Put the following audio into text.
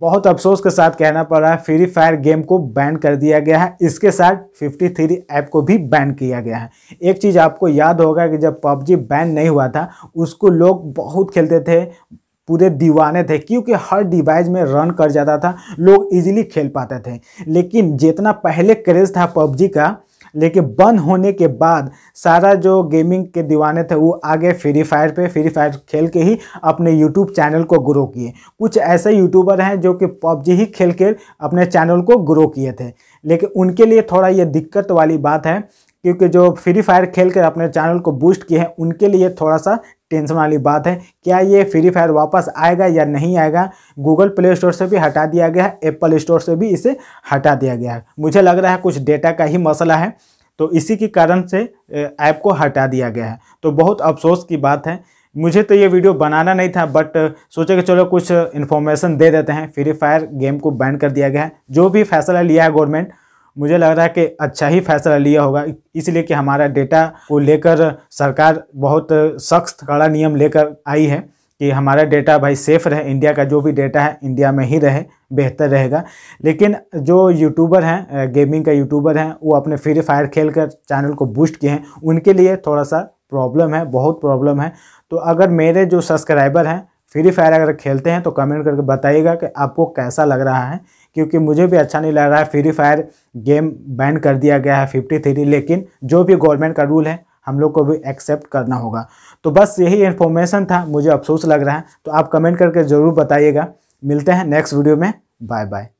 बहुत अफसोस के साथ कहना पड़ रहा है फ्री फायर गेम को बैन कर दिया गया है इसके साथ 53 ऐप को भी बैन किया गया है एक चीज़ आपको याद होगा कि जब पबजी बैन नहीं हुआ था उसको लोग बहुत खेलते थे पूरे दीवाने थे क्योंकि हर डिवाइस में रन कर जाता था लोग इजीली खेल पाते थे लेकिन जितना पहले क्रेज़ था पबजी का लेकिन बंद होने के बाद सारा जो गेमिंग के दीवाने थे वो आगे फ्री फायर पे फ्री फायर खेल के ही अपने यूट्यूब चैनल को ग्रो किए कुछ ऐसे यूट्यूबर हैं जो कि पबजी ही खेल के अपने चैनल को ग्रो किए थे लेकिन उनके लिए थोड़ा ये दिक्कत वाली बात है क्योंकि जो फ्री फायर खेल कर अपने चैनल को बूस्ट किए हैं उनके लिए थोड़ा सा टेंशन वाली बात है क्या ये फ्री फायर वापस आएगा या नहीं आएगा गूगल प्ले स्टोर से भी हटा दिया गया है एप्पल स्टोर से भी इसे हटा दिया गया है मुझे लग रहा है कुछ डेटा का ही मसला है तो इसी के कारण से ऐप को हटा दिया गया है तो बहुत अफसोस की बात है मुझे तो ये वीडियो बनाना नहीं था बट सोचा कि चलो कुछ इन्फॉर्मेशन दे देते हैं फ्री फायर गेम को बैन कर दिया गया है जो भी फैसला लिया है गवर्नमेंट मुझे लग रहा है कि अच्छा ही फैसला लिया होगा इसलिए कि हमारा डेटा को लेकर सरकार बहुत सख्त कड़ा नियम लेकर आई है कि हमारा डेटा भाई सेफ़ रहे इंडिया का जो भी डेटा है इंडिया में ही रहे बेहतर रहेगा लेकिन जो यूट्यूबर हैं गेमिंग का यूट्यूबर हैं वो अपने फ्री फायर खेल कर चैनल को बूस्ट किए हैं उनके लिए थोड़ा सा प्रॉब्लम है बहुत प्रॉब्लम है तो अगर मेरे जो सब्सक्राइबर हैं फ्री फायर अगर खेलते हैं तो कमेंट करके बताइएगा कि आपको कैसा लग रहा है क्योंकि मुझे भी अच्छा नहीं लग रहा है फ्री फायर गेम बैन कर दिया गया है फिफ्टी थ्री लेकिन जो भी गवर्नमेंट का रूल है हम लोग को भी एक्सेप्ट करना होगा तो बस यही इन्फॉर्मेशन था मुझे अफसोस लग रहा है तो आप कमेंट करके ज़रूर बताइएगा मिलते हैं नेक्स्ट वीडियो में बाय बाय